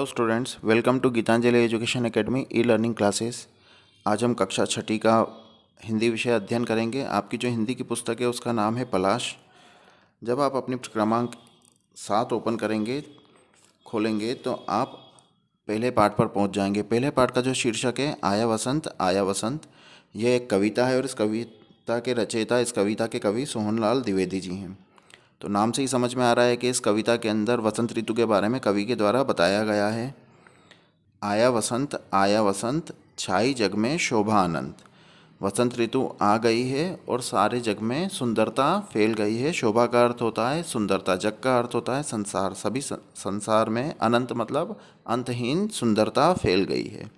hello students welcome to Geetanjali education academy E learning classes आज हम कक्षा छठी का हिंदी विषय अध्ययन करेंगे आपकी जो हिंदी की पुस्तक है उसका नाम है पलाश जब आप अपनी क्रमांक सात ओपन करेंगे खोलेंगे तो आप पहले पाठ पर पहुंच जाएंगे पहले पाठ का जो शीर्षक है आया वसंत आया वसंत यह एक कविता है और इस कविता के रचयिता इस कविता के कवि सोहनलाल द्विवेदी जी हैं तो नाम से ही समझ में आ रहा है कि इस कविता के अंदर वसंत ऋतु के बारे में कवि के द्वारा बताया गया है आया वसंत आया वसंत छाई जग में शोभा अनंत वसंत ऋतु आ गई है और सारे जग में सुंदरता फैल गई है शोभा का अर्थ होता है सुंदरता जग का अर्थ होता है संसार सभी संसार में अनंत मतलब अंतहीन सुंदरता फैल गई है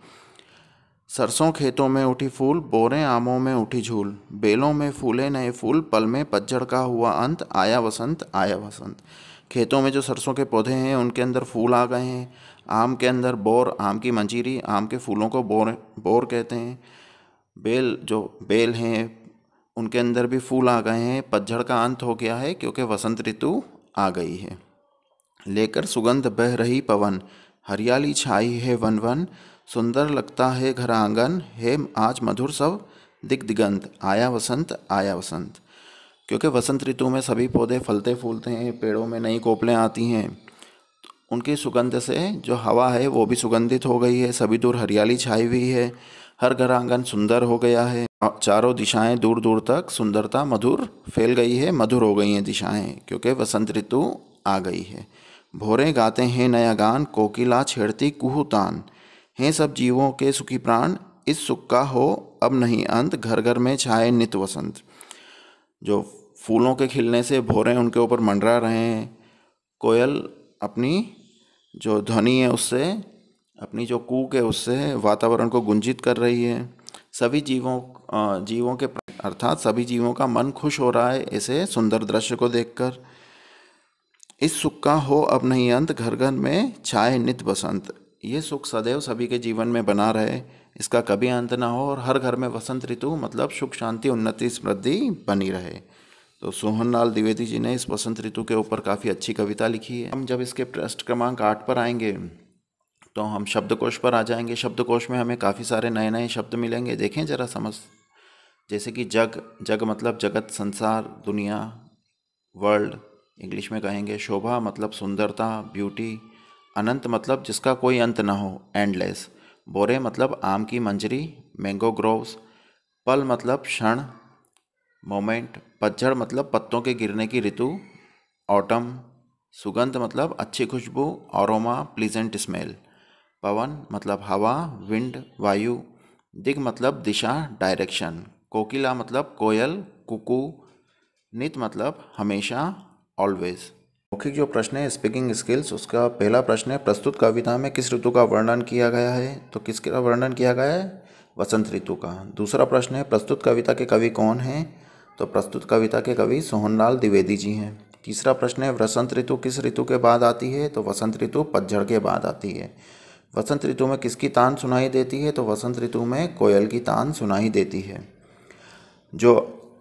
सरसों खेतों में उठी फूल बोरे आमों में उठी झूल बेलों में फूले नए फूल पल में पतझड़ का हुआ अंत आया वसंत आया वसंत खेतों में जो सरसों के पौधे हैं उनके अंदर फूल आ गए हैं आम के अंदर बोर आम की मंजीरी आम के फूलों को बोर बोर कहते हैं बेल जो बेल हैं उनके अंदर भी फूल आ गए हैं पतझड़ का अंत हो गया है क्योंकि वसंत ऋतु आ गई है लेकर सुगंध बह रही पवन हरियाली छाई है वन वन सुंदर लगता है घर आंगन हे आज मधुर सब दिग्दिगंत आया वसंत आया वसंत क्योंकि वसंत ऋतु में सभी पौधे फलते फूलते हैं पेड़ों में नई कोपलें आती हैं उनकी सुगंध से जो हवा है वो भी सुगंधित हो गई है सभी दूर हरियाली छाई हुई है हर घर आंगन सुंदर हो गया है चारों दिशाएं दूर दूर तक सुंदरता मधुर फैल गई है मधुर हो गई हैं दिशाएं क्योंकि वसंत ऋतु आ गई है भोरे गाते हैं नया गान कोकिला छेड़ती कुहूतान तान हैं सब जीवों के सुखी प्राण इस सुख का हो अब नहीं अंत घर घर में छाए नित वसंत जो फूलों के खिलने से भोरे उनके ऊपर मंडरा रहे हैं कोयल अपनी जो ध्वनि है उससे अपनी जो कूक है उससे वातावरण को गुंजित कर रही है सभी जीवों जीवों के अर्थात सभी जीवों का मन खुश हो रहा है ऐसे सुंदर दृश्य को देखकर इस सुख का हो अब नहीं अंत घर घर में छाए नित बसंत ये सुख सदैव सभी के जीवन में बना रहे इसका कभी अंत ना हो और हर घर में वसंत ऋतु मतलब सुख शांति उन्नति समृद्धि बनी रहे तो सोहन लाल द्विवेदी जी ने इस वसंत ऋतु के ऊपर काफ़ी अच्छी कविता लिखी है हम जब इसके पृष्ठ क्रमांक आठ पर आएंगे तो हम शब्दकोश पर आ जाएंगे शब्दकोश में हमें काफ़ी सारे नए नए शब्द मिलेंगे देखें जरा समझ जैसे कि जग जग मतलब जगत संसार दुनिया वर्ल्ड इंग्लिश में कहेंगे शोभा मतलब सुंदरता ब्यूटी अनंत मतलब जिसका कोई अंत ना हो एंडलेस बोरे मतलब आम की मंजरी मैंगो ग्रोव्स पल मतलब क्षण मोमेंट पतझड़ मतलब पत्तों के गिरने की ऋतु ऑटम सुगंध मतलब अच्छी खुशबू औरोमा प्लीजेंट स्मेल पवन मतलब हवा विंड वायु दिग मतलब दिशा डायरेक्शन कोकिला मतलब कोयल कुकू नित मतलब हमेशा ऑलवेज़ मौखिक जो प्रश्न है स्पीकिंग स्किल्स उसका पहला प्रश्न है प्रस्तुत कविता में किस ऋतु का वर्णन किया गया है तो किसका वर्णन किया गया है वसंत ऋतु का दूसरा प्रश्न है प्रस्तुत कविता के कवि कौन हैं तो प्रस्तुत कविता के कवि सोहनलाल द्विवेदी जी हैं तीसरा प्रश्न है वसंत ऋतु किस ऋतु के बाद आती है तो वसंत ऋतु पतझड़ के बाद आती है वसंत ऋतु में किसकी तान सुनाई देती है तो वसंत ऋतु में कोयल की तान सुनाई देती है जो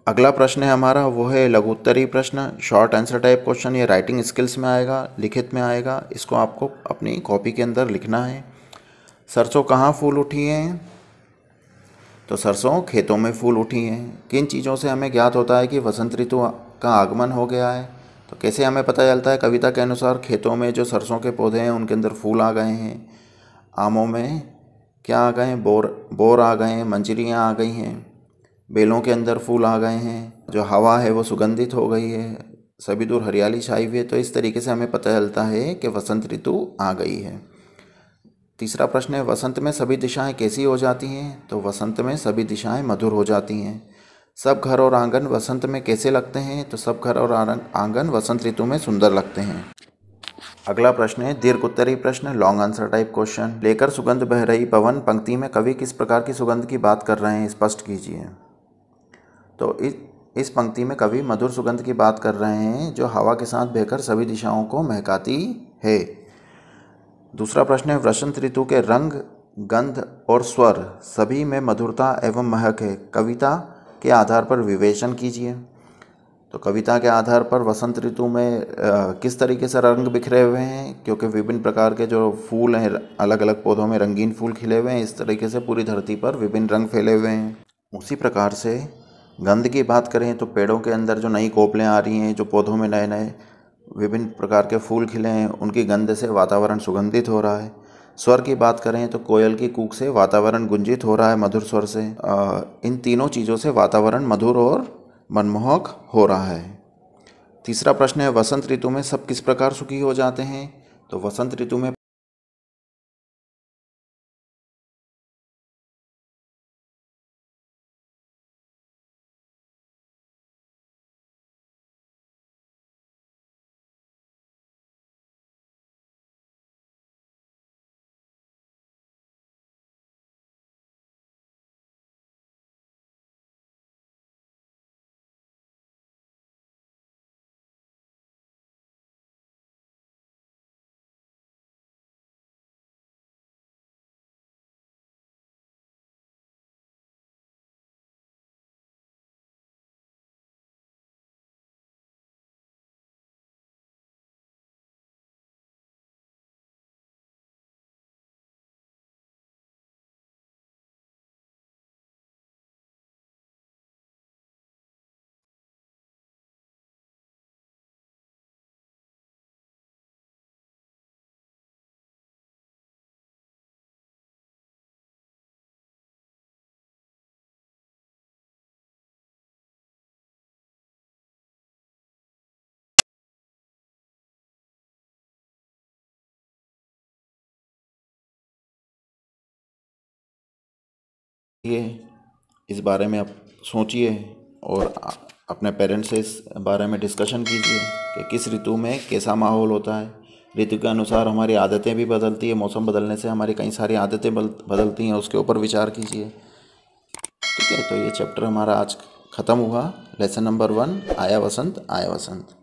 अगला प्रश्न है हमारा वो है लघुत्तरी प्रश्न शॉर्ट आंसर टाइप क्वेश्चन ये राइटिंग स्किल्स में आएगा लिखित में आएगा इसको आपको अपनी कॉपी के अंदर लिखना है सरसों कहाँ फूल उठी हैं तो सरसों खेतों में फूल उठी हैं किन चीज़ों से हमें ज्ञात होता है कि वसंत ऋतु का आगमन हो गया है तो कैसे हमें पता चलता है कविता के अनुसार खेतों में जो सरसों के पौधे हैं उनके अंदर फूल आ गए हैं आमों में क्या आ गए हैं बोर बोर आ गए हैं मंजरियाँ आ गई हैं बेलों के अंदर फूल आ गए हैं जो हवा है वो सुगंधित हो गई है सभी दूर हरियाली छाई हुई है तो इस तरीके से हमें पता चलता है कि वसंत ऋतु आ गई है तीसरा प्रश्न है वसंत में सभी दिशाएं कैसी हो जाती हैं तो वसंत में सभी दिशाएं मधुर हो जाती हैं सब घर और आंगन वसंत में कैसे लगते हैं तो सब घर और आंगन वसंत ऋतु में सुंदर लगते हैं अगला प्रश्न है दीर्घ उत्तरी प्रश्न लॉन्ग आंसर टाइप क्वेश्चन लेकर सुगंध बह रही पवन पंक्ति में कवि किस प्रकार की सुगंध की बात कर रहे हैं स्पष्ट कीजिए तो इस इस पंक्ति में कवि मधुर सुगंध की बात कर रहे हैं जो हवा के साथ बहकर सभी दिशाओं को महकाती है दूसरा प्रश्न है वसंत ऋतु के रंग गंध और स्वर सभी में मधुरता एवं महक है कविता के आधार पर विवेचन कीजिए तो कविता के आधार पर वसंत ऋतु में आ, किस तरीके से रंग बिखरे हुए हैं क्योंकि विभिन्न प्रकार के जो फूल हैं अलग अलग पौधों में रंगीन फूल खिले हुए हैं इस तरीके से पूरी धरती पर विभिन्न रंग फैले हुए हैं उसी प्रकार से गंध की बात करें तो पेड़ों के अंदर जो नई कोपलें आ रही हैं जो पौधों में नए नए विभिन्न प्रकार के फूल खिले हैं उनकी गंध से वातावरण सुगंधित हो रहा है स्वर की बात करें तो कोयल की कूक से वातावरण गुंजित हो रहा है मधुर स्वर से आ, इन तीनों चीज़ों से वातावरण मधुर और मनमोहक हो रहा है तीसरा प्रश्न है वसंत ऋतु में सब किस प्रकार सुखी हो जाते हैं तो वसंत ऋतु में ये इस बारे में आप सोचिए और अपने पेरेंट्स से इस बारे में डिस्कशन कीजिए कि किस ऋतु में कैसा माहौल होता है ऋतु के अनुसार हमारी आदतें भी बदलती है मौसम बदलने से हमारी कई सारी आदतें बदलती हैं उसके ऊपर विचार कीजिए ठीक है तो ये चैप्टर हमारा आज ख़त्म हुआ लेसन नंबर वन आया वसंत आया वसंत